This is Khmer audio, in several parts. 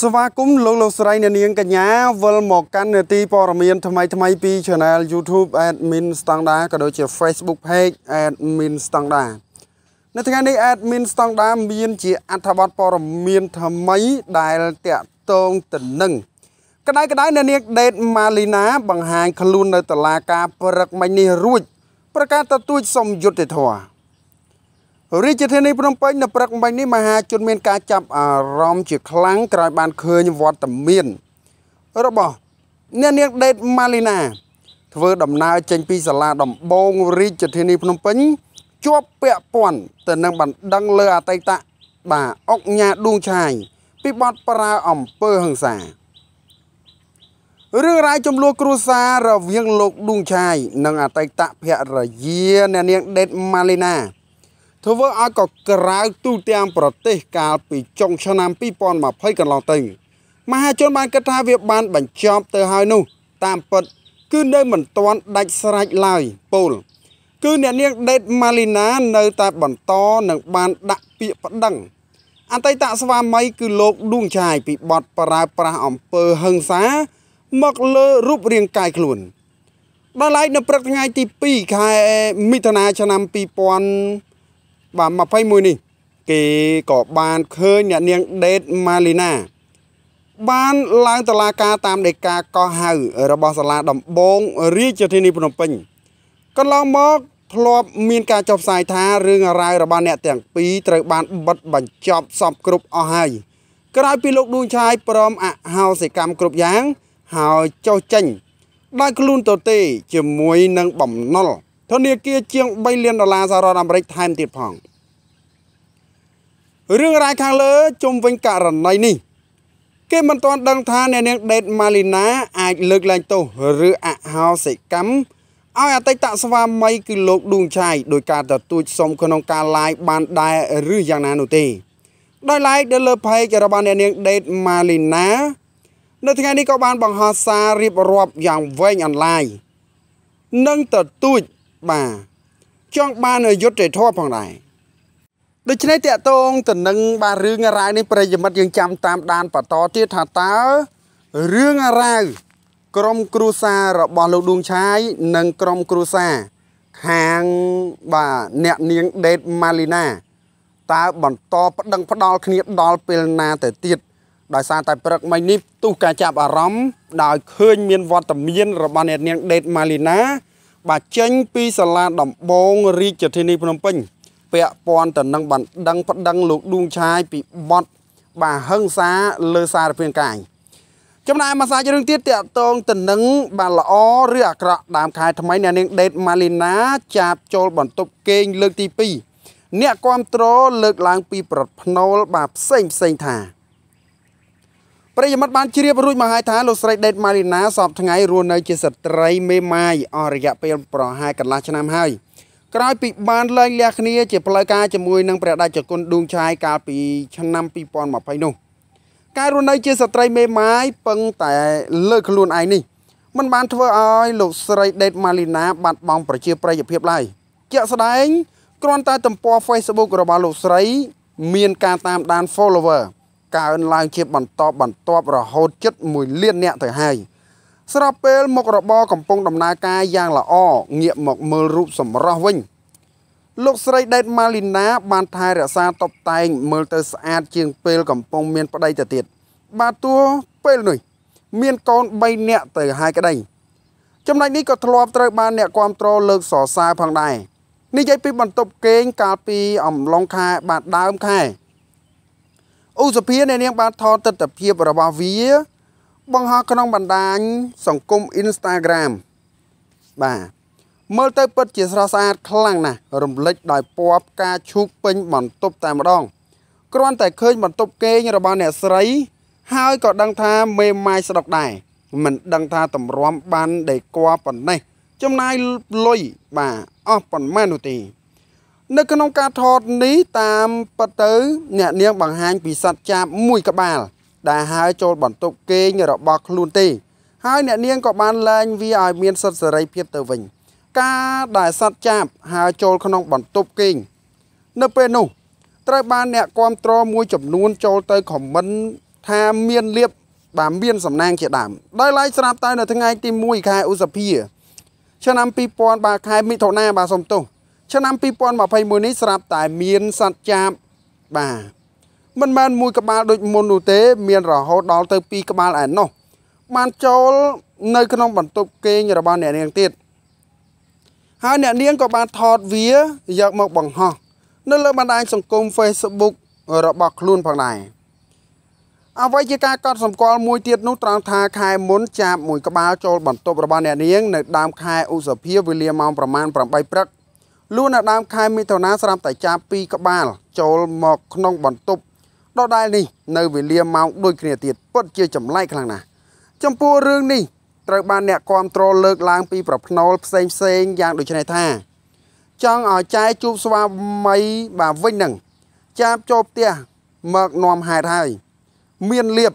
ស្វាគមន៍លោកលោកស្រីអ្នកនាងកញ្ញាវិលមកកាន់នាទីព័ត៌មាន ថ្មី ថ្មីពី Channel YouTube Admin Standard ក៏ដូចជា Facebook Page Admin Standard នៅថ្ងៃនេះ Admin Standard មានជាអត្ថបទព័ត៌មានថ្មីដែលតាក់ទងទៅនឹង ក្តៅក្តៅអ្នកនាងដេតម៉ាលីណា បង្ហាញខ្លួននៅតុលាការព្រឹកមិញនេះរួចប្រកាសទទូចសំយុទ្ធធម៌រាជធានីភ្នំពេញនៅព្រឹកមិញនេះមហាជនមានការចាប់អារម្មណ៍ជាខ្លាំងក្រោយបានឃើញវត្តមានរបស់អ្នកនាងដេតម៉ាលីណាធ្វើដំណើរចេញពីសាលាដំបងរាជធានីភ្នំពេញជាប់ពាក់ព័ន្ធទៅនឹងបណ្ដឹងលើអតីតបាទអុកញ៉ាដួងឆាយពីបទប្រើអំពើហិង្សារឿងរ៉ាវចំនួនគ្រួសាររវាង លោកដួងឆាយនិងអតីតភរិយាអ្នកនាងដេតម៉ាលីណាធ្វើឲ្យកក្រៅទូទាំងប្រទេសកាលពីចុងឆ្នាំ2020កន្លងទៅមហាជនបានគិតថាវាបានបញ្ចប់ទៅហើយនោះ តាមពិតគឺនៅមិនទាន់ដាច់ស្រេចឡើយពោលគឺអ្នកនាងដេតម៉ាលីណា នៅតែបន្តនឹងបានដាក់ពាក្យប្តឹងអតីតស្វាមីគឺលោកឌួងឆាយពីបទប្រើប្រាស់អំពើហិង្សា មកលើរូបរាងកាយខ្លួនដល់ឡែកនៅព្រឹកថ្ងៃទី2ខែមិថុនាឆ្នាំ2000បាទ21នេះគេក៏បានឃើញអ្នកនាងដេតម៉ាលីណា បានឡើងតឡាការតាមដេកាកោះហៅ របស់សាលាដំបងរាជធានីភ្នំពេញ កន្លងមកធ្លាប់មានការចុះផ្សាយថារឿងរ៉ាវរបស់អ្នកទាំងពីរត្រូវបានបិទបញ្ចប់សពគ្រប់អស់ហើយក្រោយពីលោកដួងឆាយព្រមអហោសកម្មគ្រប់យ៉ាងហើយចុះចេញដោយខ្លួនទៅទេ ជាមួយនឹងបំណុលធនាគារជាង3លានដុល្លារសហរដ្ឋអាមេរិកថែមទៀតផងរឿងរ៉ាវខាងលើជុំវិញករណីនេះ គេមិនទាន់ដឹងថាអ្នកនាងដេតម៉ាលីណាអាចលើកលែងទោសឬអហោសិកម្មឲ្យអតីតស្វាមីគឺលោកឌួងឆៃដោយការទទូចសុំក្នុងការ live បានដែរឬយ៉ាងណានោះទេដោយឡែកនៅលើ page របស់អ្នកនាងដេតម៉ាលីណា នៅថ្ងៃនេះក៏បានបង្ហោះសាររៀបរាប់យ៉ាងវែងអនឡាញនឹងទទូចបាទចង់បានយុទ្ធធម៌ផងដែរដូច្នេះតកតងទៅនឹងបាទរឿងរ៉ាវនេះប្រិយមិត្តយើងចាំតាមដានបន្តទៀតថាតើរឿងរ៉ាវក្រុមគ្រួសាររបស់លោកដួងឆាយនិងក្រុមគ្រួសារខាងបាទអ្នកនាងដេតម៉ាលីណាតើបន្តប្តឹងផ្ដាល់គ្នាដល់ពេលណា ទៅទៀតដោយសារតែព្រឹកមិញនេះទូការចាប់អារម្មណ៍ដោយឃើញ មានវត្តមាន របស់អ្នកនាងដេតម៉ាលីណាបាទចេញពីសាលាដំបងរាជធានីភ្នំពេញពាក់ព័ន្ធទៅនឹងបណ្ដឹងប្តឹងលោកឌួងឆាយពីបទបាហឹង្សាលើសារពាង្គកាយ ចំណែកមួយសាច់រឿងទៀតតកតងទៅនឹងបានល្អឬអាក្រក់ដើមខែថ្មីអ្នកនាងដេតម៉ាលីណា ចាប់ចូលបន្ទប់គេងលើកទី2អ្នកគ្រប់គ្រងលើកឡើងពីប្រត់ភ្នូលបាទផ្សេងផ្សេងថាប្រិយមិត្តបានជ្រាបរួចមកហើយថាលោកស្រីដេតម៉ាលីណាសពថ្ងៃរស់នៅជាស្ត្រីមេម៉ាយអស់រយៈពេលប្រហែលកន្លះឆ្នាំហើយក្រោយពីបានលែងលះគ្នាជាផ្លូវការជាមួយនឹងព្រះរាជគុណដួងឆាយកាលពីឆ្នាំ2020នោះការរស់នៅជាស្ត្រីមេម៉ាយពឹងតែលើខ្លួនឯងនេះมันបានធ្វើឲ្យលោកស្រីដេតម៉ាលីណា បាត់បង់ប្រជាប្រិយភាពឡើយជាក់ស្ដែងគ្រាន់តែទំព័រ Facebook របស់លោកស្រីមានការតាមដាន follower កើនឡើងជាបន្តបន្ទាប់រហូតជិត1លានអ្នកទៅហើយស្របពេលមុខរបរកំពុងដំណើរការយ៉ាងល្អងាកមកមើលរូបសម្រស់វិញ លោកស្រីដេតម៉ាលីណាបានថែរក្សាតបតែងមើលទៅស្អាតជាងពេលកំពុង មានប្តីទៅទៀតបាទទោះពេលនេះមានកូន3នាក់ទៅហើយក្តីចំណែកនេះក៏ធ្លាប់ត្រូវបានអ្នកគ្រប់គ្រងលើកសរសើរផងដែរនិយាយពីបន្ទប់គេងកាលពីអំឡុងខែបាទដើមខែឧសភាអ្នកនាងបានថតទស្សនវិជ្ជារបស់វា បង្ហោះក្នុងបណ្ដាញសង្គម Instagram បាទមើលទៅពិតជាស្រស់ស្អាត ខ្លាំងណាស់រំលេចដោយពណ៌ផ្កាឈូកពេញបន្ទប់តែម្ដងគ្រាន់តែឃើញ បន្ទប់គេងរបស់អ្នកស្រី ហើយក៏ដឹងថាមេម៉ាយស្ដុកដែរមិនដឹងថាតម្រាំបានដេកគួរប៉ុណ្ណេះចំណាយលុយបាទអស់ប៉ុន្មាននោះទេនៅក្នុងការថតនេះតាមពិតទៅ អ្នកនាងបង្ហាញពីសត្វចាបមួយក្បាល ដែលហើរចូលបន្ទប់គេងរបស់ខ្លួនទេហើយអ្នកនាងក៏បានលែងវាឲ្យមានសិទ្ធិសេរី ភាពទៅវិញ ការដែលសត្វចាបហើរចូលក្នុងបន្ទប់គេងនៅពេលនោះត្រូវបានអ្នកគ្រប់គ្រងមួយចំនួនចូលទៅខមមិនថាមានលៀបបាទមានសំណាងជាដើមដោយឡែកស្រាប់តែនៅថ្ងៃទី1ខែឧសភា ឆ្នាំ2000បាទខែមិថុនាបាទសូមទោសឆ្នាំ2021នេះស្រាប់តែមានសត្វចាបបាទមិនមែនមួយក្បាលដូចមុននោះទេ មានរហូតដល់ទៅ2ក្បាលឯណោះ បានចូល នៅក្នុងបន្ទប់គេងរបស់អ្នកនាងទៀតហើយអ្នកនាងក៏បានថតវាយកមកបង្ហោះនៅលើបណ្ដាញសង្គម Facebook របស់ខ្លួនផងដែរអ្វីជាការកត់សម្គាល់មួយទៀតនោះត្រង់ថាខែមុនចាប់មួយក្បាលចូលបន្ទប់របស់អ្នកនាងនៅដើមខែឧសភាវេលាម៉ោងប្រមាណ8ព្រឹកលុះនៅដើមខែមិថុនាស្រាប់តែចាប់ពីក្បាល ចូលមកក្នុងបន្ទប់ដដែលនេះនៅវេលាម៉ោងដូចគ្នាទៀតពិតជាចម្លែកខ្លាំងណាស់ចំពោះរឿងនេះត្រូវបានអ្នកគាំទ្រលើកឡើងពីប្រភ្នូលផ្សេងផ្សេងយ៉ាងដូចនេះថាចង់ឲ្យចែជួបស្វាមីបាទវិញនឹងចាប់ចូលផ្ទះមកនំហេតុហើយមានលៀប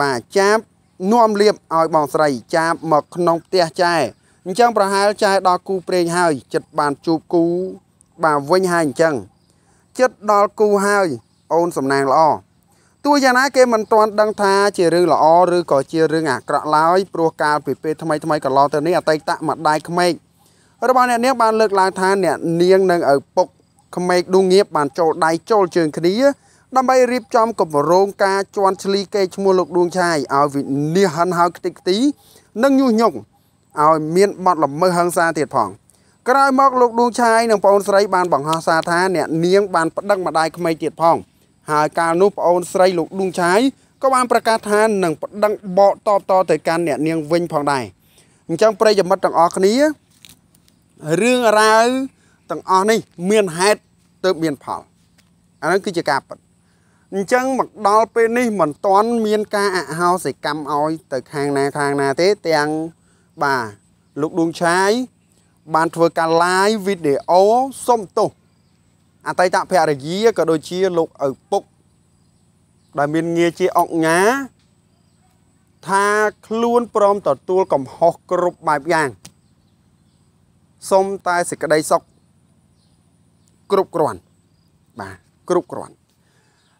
បាទចាប់នំលៀបឲ្យបងស្រី ចាប់មកក្នុងផ្ទះចែអញ្ចឹងប្រហែលចាយដល់គូព្រេងហើយចិត្តបានជួបគូបាទវិញហើយអញ្ចឹងចិត្តដល់គូហើយអូនសំណាងល្អទោះយ៉ាងណាគេមិនទាន់ដឹងថាជារឿងល្អឬក៏ជារឿងអាក្រក់ឡើយព្រោះកាលពីពេលថ្មីថ្មីកន្លងទៅនេះអតីតម្ដាយក្មេករបស់អ្នកនាងបានលើកឡើងថាអ្នកនាងនិងឪពុកក្មេកឌូងៀបបានចូលដៃចូល ជើងគ្នាដើម្បីរៀបចំគម្រោងការជន់ឈ្លីកេឈ្មោះលោកឌួងឆាយឲ្យវិនិច្ឆ័យហិនហោចខ្ទេចខ្ទី និងញុះញង់ឲ្យមានបទល្មើសហិង្សាទៀតផង ក្រោយមកលោកដួងឆាយនិងប្អូនស្រីបានបង្ហោះសារថាអ្នកនាងបានប្តឹងម្ដាយក្មេកទៀតផង ហើយកាលនោះប្អូនស្រីលោកដួងឆាយក៏បានប្រកាសថានឹងប្តឹងបកតបតទៅកាន់អ្នកនាងវិញផងដែរអញ្ចឹងប្រិយមិត្តទាំងអស់គ្នារឿងរ៉ាវទាំងអស់នេះមានហេតុទើបមានផលអានោះគឺជាការពិតអញ្ចឹងមកដល់ពេលនេះមិនទាន់មានការអហោសិកម្មឲ្យទៅ ខាងណាខាងណាទេទាំងបាទលោកដួងឆាយបានធ្វើការ live វីដេអូសុំទោសអតីតភរិយាក៏ដូចជាលោកឪពុក ដែលមានងារជាអង្គញាថាខ្លួនព្រមទទួលកំហុសគ្រប់បែបយ៉ាងសុំតែសេចក្តីសុខគ្រប់គ្រាន់បាទគ្រប់គ្រាន់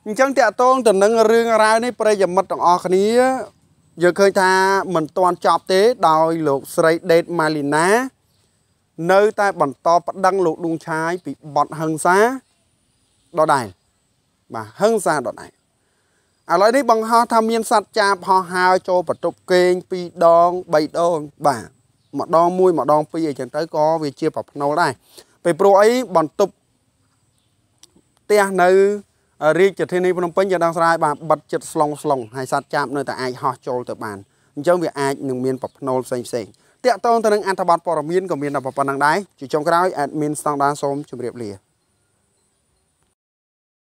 អញ្ចឹងតកតងទៅនឹងរឿងរ៉ាវនេះប្រិយមិត្តទាំងអស់គ្នាយើងឃើញថាមិនទាន់ចប់ទេ ដោយលោកស្រីដេតម៉ាលីណានៅតែបន្តប្តឹងលោកឌួងឆាយពីបទហិង្សាដដែលបាទហិង្សាដដែលឥឡូវនេះបង្ហោះថាមានសត្វចាបហោះហើរចូលបន្ទប់គេង2ដង3ដងបាទម្ដងមួយម្ដងពីរអីចឹងទៅក៏វាជាប្រភ្នូលដែរពេលព្រោះអីបន្ទប់ផ្ទះនៅរាជធានីភ្នំពេញជាដងស្រ័យបាទបិទចិត្តស្លងស្លងហើយសត្វចាបនៅតែអាចហោះចូលទៅបានអញ្ចឹងវាអាចនឹងមានប្រភ្នូលផ្សេងផ្សេងតាកតងទៅនឹងអត្ថបទព័ត៌មានក៏មានតែប៉ុណ្្នឹងដែរជាចុងក្រោយ admin ស្តង់ដាសូមជម្រាបលា